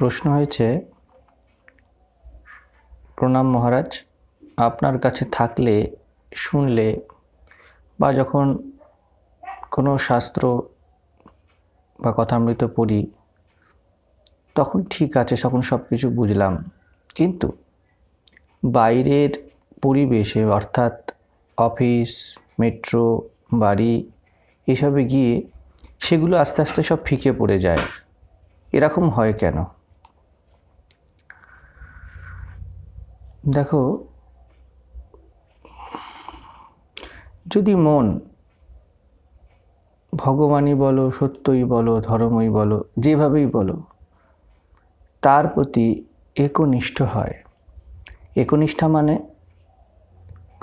প্রশ্ন হয়েছে প্রণাম মহারাজ আপনার কাছে থাকলে শুনলে বা যখন কোনো শাস্ত্র বা কথামৃত পড়ি তখন ঠিক আছে তখন সব কিছু বুঝলাম কিন্তু বাইরের পরিবেশে অর্থাৎ অফিস মেট্রো বাড়ি এসবে গিয়ে সেগুলো আস্তে আস্তে সব ফিকে পড়ে যায় এরকম হয় কেন দেখো যদি মন ভগবানই বলো সত্যই বলো ধর্মই বলো যেভাবেই বলো তার প্রতি একনিষ্ঠ হয় একনিষ্ঠা মানে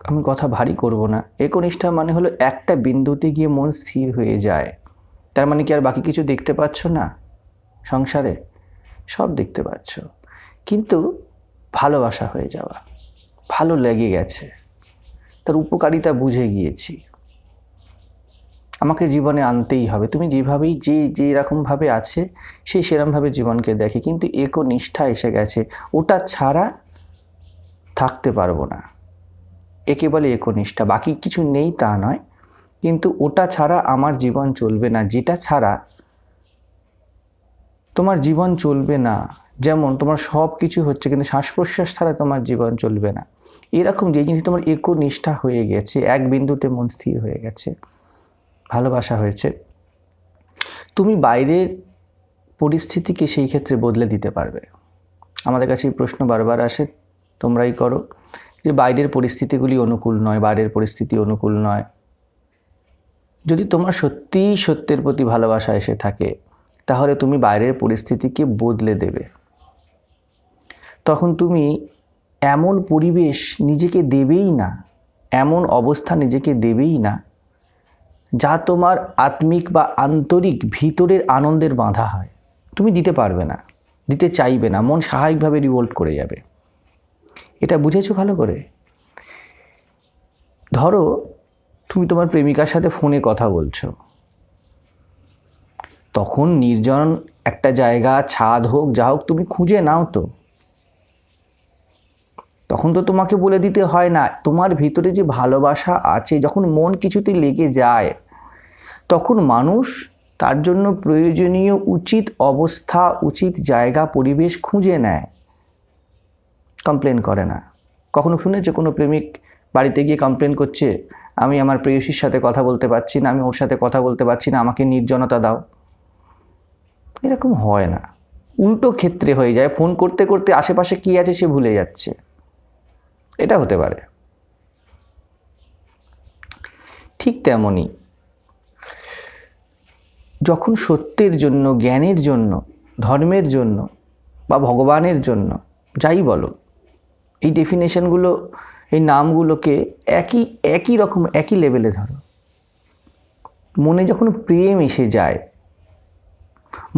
আমি কথা ভারী করব না একনিষ্ঠা মানে হলো একটা বিন্দুতে গিয়ে মন স্থির হয়ে যায় তার মানে কি আর বাকি কিছু দেখতে পাচ্ছ না সংসারে সব দেখতে পাচ্ছ কিন্তু ভালোবাসা হয়ে যাওয়া ভালো লেগে গেছে তার উপকারিতা বুঝে গিয়েছি আমাকে জীবনে আনতেই হবে তুমি যেভাবেই যে যেরকমভাবে আছে সেই সেরমভাবে জীবনকে দেখে কিন্তু নিষ্ঠা এসে গেছে ওটা ছাড়া থাকতে পারবো না একে বলে নিষ্ঠা বাকি কিছু নেই তা নয় কিন্তু ওটা ছাড়া আমার জীবন চলবে না যেটা ছাড়া তোমার জীবন চলবে না যেমন তোমার সব কিছু হচ্ছে কিন্তু শ্বাস প্রশ্বাস ছাড়া তোমার জীবন চলবে না এরকম যে জিনিস তোমার নিষ্ঠা হয়ে গেছে এক বিন্দুতে মন স্থির হয়ে গেছে ভালোবাসা হয়েছে তুমি বাইরের পরিস্থিতিকে সেই ক্ষেত্রে বদলে দিতে পারবে আমাদের কাছে এই প্রশ্ন বারবার আসে তোমরাই করো যে বাইরের পরিস্থিতিগুলি অনুকূল নয় বাইরের পরিস্থিতি অনুকূল নয় যদি তোমার সত্যিই সত্যের প্রতি ভালোবাসা এসে থাকে তাহলে তুমি বাইরের পরিস্থিতিকে বদলে দেবে তখন তুমি এমন পরিবেশ নিজেকে দেবেই না এমন অবস্থা নিজেকে দেবেই না যা তোমার আত্মিক বা আন্তরিক ভিতরের আনন্দের বাঁধা হয় তুমি দিতে পারবে না দিতে চাইবে না মন স্বাভাবিকভাবে রিভোল্ট করে যাবে এটা বুঝেছো ভালো করে ধরো তুমি তোমার প্রেমিকার সাথে ফোনে কথা বলছো তখন নির্জন একটা জায়গা ছাদ হোক যা হোক তুমি খুঁজে নাও তো তখন তো তোমাকে বলে দিতে হয় না তোমার ভিতরে যে ভালোবাসা আছে যখন মন কিছুতে লেগে যায় তখন মানুষ তার জন্য প্রয়োজনীয় উচিত অবস্থা উচিত জায়গা পরিবেশ খুঁজে নেয় কমপ্লেন করে না কখনো শুনেছে কোনো প্রেমিক বাড়িতে গিয়ে কমপ্লেন করছে আমি আমার প্রেয়সীর সাথে কথা বলতে পারছি না আমি ওর সাথে কথা বলতে পারছি না আমাকে নির্জনতা দাও এরকম হয় না উল্টো ক্ষেত্রে হয়ে যায় ফোন করতে করতে আশেপাশে কী আছে সে ভুলে যাচ্ছে এটা হতে পারে ঠিক তেমনই যখন সত্যের জন্য জ্ঞানের জন্য ধর্মের জন্য বা ভগবানের জন্য যাই বলো এই ডেফিনেশনগুলো এই নামগুলোকে একই একই রকম একই লেভেলে ধরো মনে যখন প্রেম এসে যায়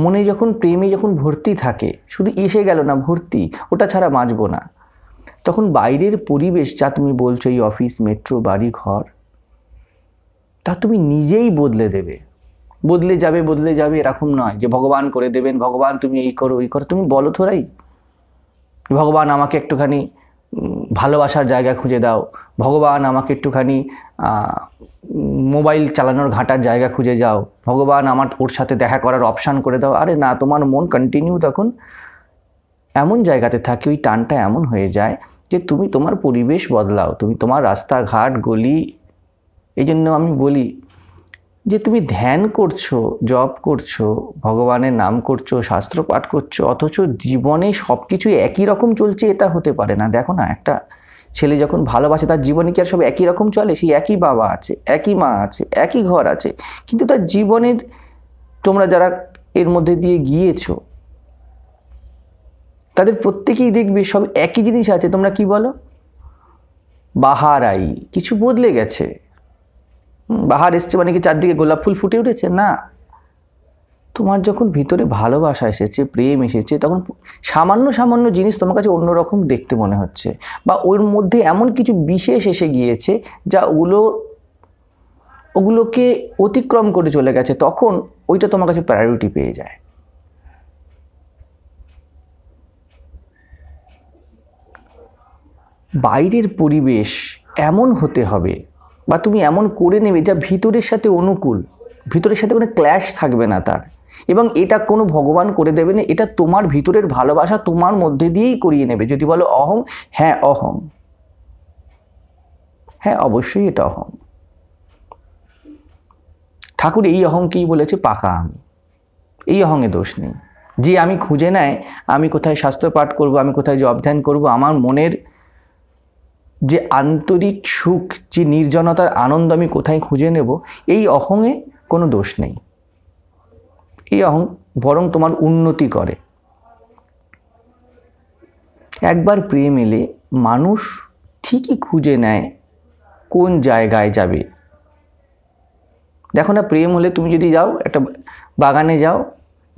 মনে যখন প্রেমে যখন ভর্তি থাকে শুধু এসে গেল না ভর্তি ওটা ছাড়া বাঁচব না তখন বাইরের পরিবেশ যা তুমি বলছো এই অফিস মেট্রো বাড়ি ঘর তা তুমি নিজেই বদলে দেবে বদলে যাবে বদলে যাবে এরকম নয় যে ভগবান করে দেবেন ভগবান তুমি এই করো ওই করো তুমি বলো থোড়াই ভগবান আমাকে একটুখানি ভালোবাসার জায়গা খুঁজে দাও ভগবান আমাকে একটুখানি মোবাইল চালানোর ঘাটার জায়গা খুঁজে যাও ভগবান আমার ওর সাথে দেখা করার অপশান করে দাও আরে না তোমার মন কন্টিনিউ তখন এমন জায়গাতে থাকে ওই টানটা এমন হয়ে যায় যে তুমি তোমার পরিবেশ বদলাও তুমি তোমার রাস্তাঘাট গলি এই জন্য আমি বলি যে তুমি ধ্যান করছো জপ করছো ভগবানের নাম করছো শাস্ত্র পাঠ করছো অথচ জীবনে সব কিছুই একই রকম চলছে এটা হতে পারে না দেখো না একটা ছেলে যখন ভালোবাসে তার জীবনে কি আর সব একই রকম চলে সেই একই বাবা আছে একই মা আছে একই ঘর আছে কিন্তু তার জীবনের তোমরা যারা এর মধ্যে দিয়ে গিয়েছো তাদের প্রত্যেকেই দেখবে সব একই জিনিস আছে তোমরা কি বলো বাহারাই কিছু বদলে গেছে বাহার এসছে মানে কি চারদিকে গোলাপ ফুল ফুটে উঠেছে না তোমার যখন ভিতরে ভালোবাসা এসেছে প্রেম এসেছে তখন সামান্য সামান্য জিনিস তোমার কাছে অন্যরকম দেখতে মনে হচ্ছে বা ওর মধ্যে এমন কিছু বিশেষ এসে গিয়েছে যা ওগুলো ওগুলোকে অতিক্রম করে চলে গেছে তখন ওইটা তোমার কাছে প্রায়োরিটি পেয়ে যায় বাইরের পরিবেশ এমন হতে হবে বা তুমি এমন করে নেবে যা ভিতরের সাথে অনুকূল ভিতরের সাথে কোনো ক্ল্যাশ থাকবে না তার এবং এটা কোনো ভগবান করে দেবে না এটা তোমার ভিতরের ভালোবাসা তোমার মধ্যে দিয়েই করিয়ে নেবে যদি বলো অহং হ্যাঁ অহং হ্যাঁ অবশ্যই এটা অহং ঠাকুর এই অহংকেই বলেছে পাকা আমি এই অহংয়ে দোষ নেই যে আমি খুঁজে নেয় আমি কোথায় শাস্ত্র পাঠ করব আমি কোথায় জব ধ্যান করবো আমার মনের যে আন্তরিক সুখ যে নির্জনতার আনন্দ আমি কোথায় খুঁজে নেব এই অহংয়ে কোনো দোষ নেই এই অহং বরং তোমার উন্নতি করে একবার প্রেম এলে মানুষ ঠিকই খুঁজে নেয় কোন জায়গায় যাবে দেখো না প্রেম হলে তুমি যদি যাও একটা বাগানে যাও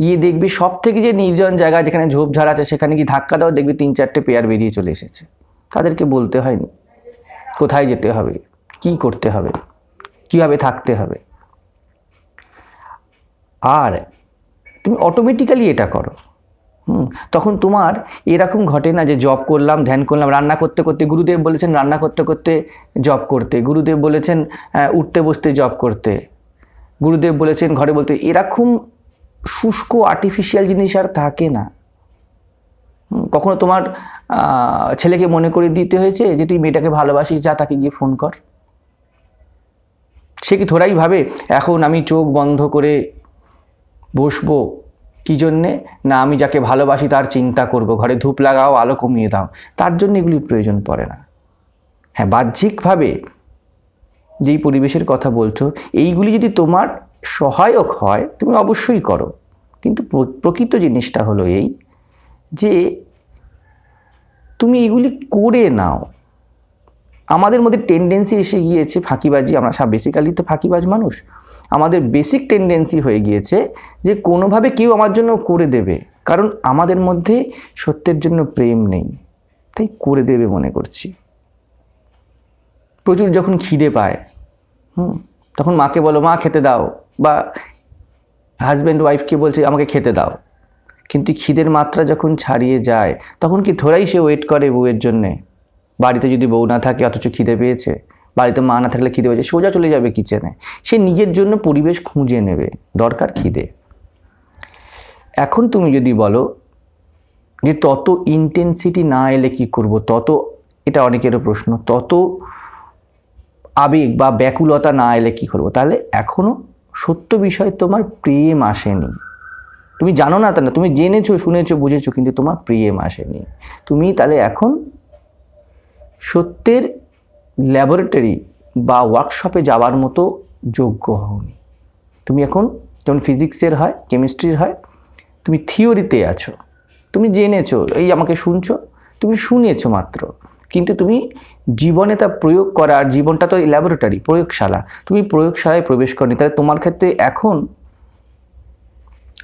গিয়ে দেখবে সব থেকে যে নির্জন জায়গা যেখানে ঝোপঝাড় আছে সেখানে কি ধাক্কা দাও দেখবে তিন চারটে পেয়ার বেরিয়ে চলে এসেছে তাদেরকে বলতে হয়নি কোথায় যেতে হবে কি করতে হবে কিভাবে থাকতে হবে আর তুমি অটোমেটিক্যালি এটা করো হুম তখন তোমার এরকম ঘটে না যে জব করলাম ধ্যান করলাম রান্না করতে করতে গুরুদেব বলেছেন রান্না করতে করতে জব করতে গুরুদেব বলেছেন উঠতে বসতে জব করতে গুরুদেব বলেছেন ঘরে বলতে এরকম শুষ্ক আর্টিফিশিয়াল জিনিস আর থাকে না কখনো তোমার ছেলেকে মনে করে দিতে হয়েছে যে তুই মেয়েটাকে ভালোবাসিস যা তাকে গিয়ে ফোন কর সে কি থোড়াই ভাবে এখন আমি চোখ বন্ধ করে বসবো কী জন্যে না আমি যাকে ভালোবাসি তার চিন্তা করব ঘরে ধূপ লাগাও আলো কমিয়ে দাও তার জন্য এগুলি প্রয়োজন পড়ে না হ্যাঁ বাহ্যিকভাবে যেই পরিবেশের কথা বলছো এইগুলি যদি তোমার সহায়ক হয় তুমি অবশ্যই করো কিন্তু প্রকৃত জিনিসটা হলো এই যে তুমি এগুলি করে নাও আমাদের মধ্যে টেন্ডেন্সি এসে গিয়েছে ফাঁকিবাজি আমরা সব বেসিক্যালি তো ফাঁকিবাজ মানুষ আমাদের বেসিক টেন্ডেন্সি হয়ে গিয়েছে যে কোনোভাবে কেউ আমার জন্য করে দেবে কারণ আমাদের মধ্যে সত্যের জন্য প্রেম নেই তাই করে দেবে মনে করছি প্রচুর যখন খিদে পায় হুম তখন মাকে বলো মা খেতে দাও বা হাজব্যান্ড ওয়াইফকে বলছে আমাকে খেতে দাও কিন্তু খিদের মাত্রা যখন ছাড়িয়ে যায় তখন কি ধরাই সে ওয়েট করে বউয়ের জন্যে বাড়িতে যদি বউ না থাকে অথচ খিদে পেয়েছে বাড়িতে মা না থাকলে খিদে পেয়েছে সোজা চলে যাবে কিচেনে সে নিজের জন্য পরিবেশ খুঁজে নেবে দরকার খিদে এখন তুমি যদি বলো যে তত ইন্টেন্সিটি না এলে কি করব তত এটা অনেকেরও প্রশ্ন তত আবেগ বা ব্যাকুলতা না এলে কি করব তাহলে এখনও সত্য বিষয়ে তোমার প্রেম আসেনি তুমি জানো না তা না তুমি জেনেছো শুনেছো বুঝেছো কিন্তু তোমার প্রিয়েম আসেনি তুমি তাহলে এখন সত্যের ল্যাবরেটরি বা ওয়ার্কশপে যাওয়ার মতো যোগ্য হওনি তুমি এখন যেমন ফিজিক্সের হয় কেমিস্ট্রির হয় তুমি থিওরিতে আছো তুমি জেনেছো এই আমাকে শুনছো তুমি শুনেছো মাত্র কিন্তু তুমি জীবনে তা প্রয়োগ করার জীবনটা তো ল্যাবরেটরি প্রয়োগশালা তুমি প্রয়োগশালায় প্রবেশ করনি তাহলে তোমার ক্ষেত্রে এখন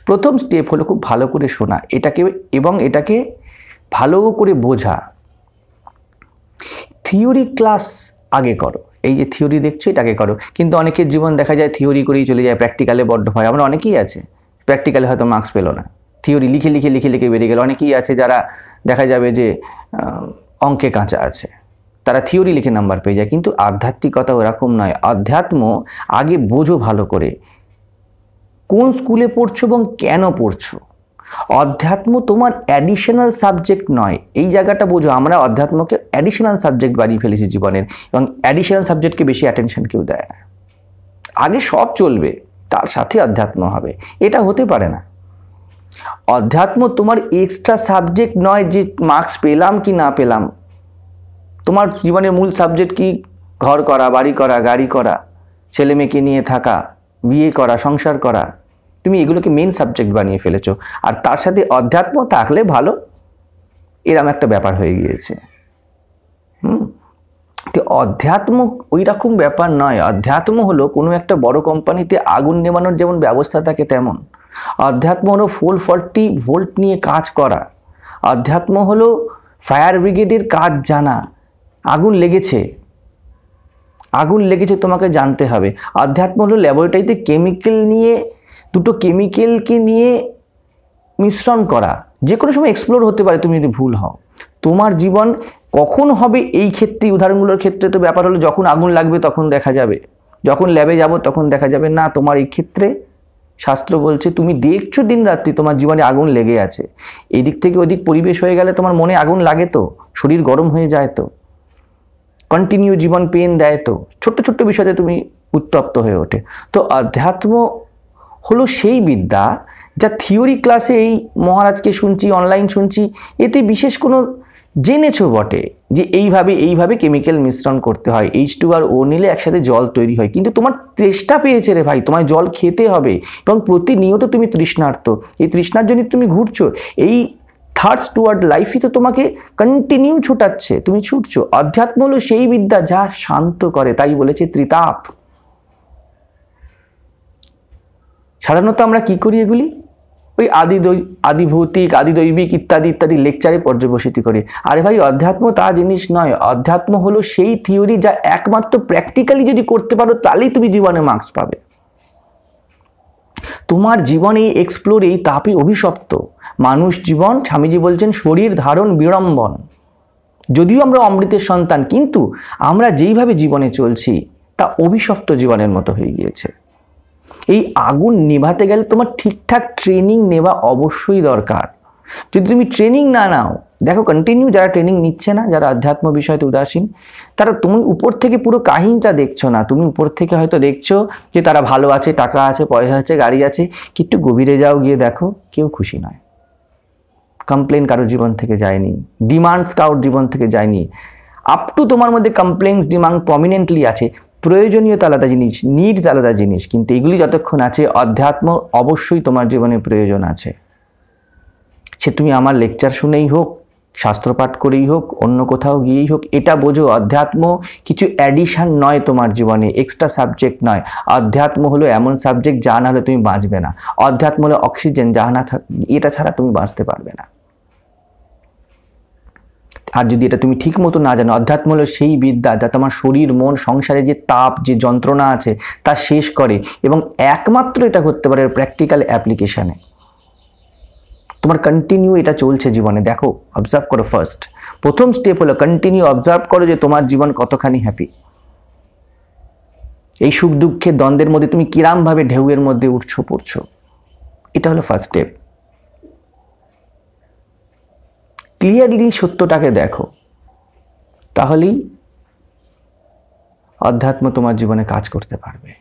প্রথম স্টেপ হলো খুব ভালো করে শোনা এটাকে এবং এটাকে ভালো করে বোঝা থিওরি ক্লাস আগে করো এই যে থিওরি দেখছো এটাকে করো কিন্তু অনেকের জীবন দেখা যায় থিওরি করেই চলে যায় প্র্যাকটিক্যালে বড্ড হয় আমরা অনেকেই আছে প্র্যাকটিক্যালে হয়তো মার্কস পেলো না থিওরি লিখে লিখে লিখে লিখে বেরিয়ে গেলো অনেকেই আছে যারা দেখা যাবে যে অঙ্কে কাঁচা আছে তারা থিওরি লিখে নাম্বার পেয়ে যায় কিন্তু আধ্যাত্মিকতা ওরকম নয় আধ্যাত্ম আগে বোঝো ভালো করে কোন স্কুলে পড়ছো এবং কেন পড়ছো অধ্যাত্ম তোমার অ্যাডিশনাল সাবজেক্ট নয় এই জায়গাটা বোঝো আমরা অধ্যাত্মকে অ্যাডিশনাল সাবজেক্ট বানিয়ে ফেলেছি জীবনের এবং অ্যাডিশনাল সাবজেক্টকে বেশি অ্যাটেনশন কেউ দেয় না আগে সব চলবে তার সাথে অধ্যাত্ম হবে এটা হতে পারে না অধ্যাত্ম তোমার এক্সট্রা সাবজেক্ট নয় যে মার্কস পেলাম কি না পেলাম তোমার জীবনের মূল সাবজেক্ট কি ঘর করা বাড়ি করা গাড়ি করা ছেলে মেয়েকে নিয়ে থাকা বিয়ে করা সংসার করা তুমি এগুলোকে মেন সাবজেক্ট বানিয়ে ফেলেছো আর তার সাথে অধ্যাত্ম থাকলে ভালো এরম একটা ব্যাপার হয়ে গিয়েছে হুম তো অধ্যাত্ম ওই রকম ব্যাপার নয় অধ্যাত্ম হলো কোনো একটা বড় কোম্পানিতে আগুন নেবানোর যেমন ব্যবস্থা থাকে তেমন অধ্যাত্ম হলো ফোল ফর্টি ভোল্ট নিয়ে কাজ করা অধ্যাত্ম হলো ফায়ার ব্রিগেডের কাজ জানা আগুন লেগেছে আগুন লেগেছে তোমাকে জানতে হবে আধ্যাত্ম হলো ল্যাবরেটরিতে কেমিক্যাল নিয়ে দুটো কেমিক্যালকে নিয়ে মিশ্রণ করা যে কোনো সময় এক্সপ্লোর হতে পারে তুমি যদি ভুল হও তোমার জীবন কখন হবে এই ক্ষেত্রে উদাহরণগুলোর ক্ষেত্রে তো ব্যাপার হলো যখন আগুন লাগবে তখন দেখা যাবে যখন ল্যাবে যাব তখন দেখা যাবে না তোমার এই ক্ষেত্রে শাস্ত্র বলছে তুমি দেখছো দিন রাত্রি তোমার জীবনে আগুন লেগে আছে এদিক থেকে ওদিক পরিবেশ হয়ে গেলে তোমার মনে আগুন লাগে তো শরীর গরম হয়ে যায় তো কন্টিনিউ জীবন পেন দেয় তো ছোট্ট ছোট্ট বিষয়তে তুমি উত্তপ্ত হয়ে ওঠে তো আধ্যাত্ম হলো সেই বিদ্যা যা থিওরি ক্লাসে এই মহারাজকে শুনছি অনলাইন শুনছি এতে বিশেষ কোনো জেনেছো বটে যে এইভাবে এইভাবে কেমিক্যাল মিশ্রণ করতে হয় এইচ টু আর ও নিলে একসাথে জল তৈরি হয় কিন্তু তোমার তেষ্টা পেয়েছে রে ভাই তোমায় জল খেতে হবে এবং প্রতিনিয়ত তুমি তৃষ্ণার্থ এই তৃষ্ণার জন্য তুমি ঘুরছো এই থার্ড টুয়ার্ড লাইফই তো তোমাকে কন্টিনিউ ছুটাচ্ছে তুমি ছুটছো অধ্যাত্ম হলো সেই বিদ্যা যা শান্ত করে তাই বলেছে ত্রিতাপ সাধারণত আমরা কি করি এগুলি ওই আদি আদিভৌতিক আদিদৈবিক ইত্যাদি ইত্যাদি লেকচারে পর্যবসিত করি আরে ভাই অধ্যাত্ম তা জিনিস নয় অধ্যাত্ম হলো সেই থিওরি যা একমাত্র প্র্যাকটিক্যালি যদি করতে পারো তাহলেই তুমি জীবনে মার্কস পাবে তোমার জীবন এই এক্সপ্লোর এই তাপই অভিশপ্ত মানুষ জীবন স্বামীজি বলছেন শরীর ধারণ বিড়ম্বন যদিও আমরা অমৃতের সন্তান কিন্তু আমরা যেইভাবে জীবনে চলছি তা অভিশপ্ত জীবনের মতো হয়ে গিয়েছে এই আগুন নেভাতে গেলে তোমার ঠিকঠাক ট্রেনিং নেওয়া অবশ্যই দরকার যদি তুমি ট্রেনিং না নাও দেখো কন্টিনিউ যারা ট্রেনিং নিচ্ছে না যারা আধ্যাত্ম বিষয়তে উদাসীন তারা তুমি উপর থেকে পুরো কাহিনীটা দেখছো না তুমি উপর থেকে হয়তো দেখছো যে তারা ভালো আছে টাকা আছে পয়সা আছে গাড়ি আছে কি একটু গভীরে যাও গিয়ে দেখো কেউ খুশি নয় কমপ্লেন কারোর জীবন থেকে যায়নি ডিমান্ডস কারোর জীবন থেকে যায়নি আপ টু তোমার মধ্যে কমপ্লেন্স ডিমান্ড প্রমিনেন্টলি আছে প্রয়োজনীয়তা আলাদা জিনিস নিডস আলাদা জিনিস কিন্তু এগুলি যতক্ষণ আছে অধ্যাত্ম অবশ্যই তোমার জীবনে প্রয়োজন আছে সে তুমি আমার লেকচার শুনেই হোক শাস্ত্রপাঠ করেই হোক অন্য কোথাও গিয়েই হোক এটা বোঝো অধ্যাত্ম কিছু অ্যাডিশান নয় তোমার জীবনে এক্সট্রা সাবজেক্ট নয় অধ্যাত্ম হলো এমন সাবজেক্ট যা না হলে তুমি বাঁচবে না অধ্যাত্ম হলো অক্সিজেন যা না এটা ছাড়া তুমি বাঁচতে পারবে না আর যদি এটা তুমি ঠিক মতো না জানো অধ্যাত্ম হলো সেই বিদ্যা যা তোমার শরীর মন সংসারে যে তাপ যে যন্ত্রণা আছে তা শেষ করে এবং একমাত্র এটা করতে পারে প্র্যাকটিক্যাল অ্যাপ্লিকেশানে তোমার কন্টিনিউ এটা চলছে জীবনে দেখো অবজার্ভ করো ফার্স্ট প্রথম স্টেপ হলো কন্টিনিউ অবজার্ভ করো যে তোমার জীবন কতখানি হ্যাপি এই সুখ দুঃখের দ্বন্দ্বের মধ্যে তুমি কিরামভাবে ঢেউয়ের মধ্যে উঠছো পড়ছো এটা হলো ফার্স্ট স্টেপ ক্লিয়ারলি সত্যটাকে দেখো তাহলেই অধ্যাত্ম তোমার জীবনে কাজ করতে পারবে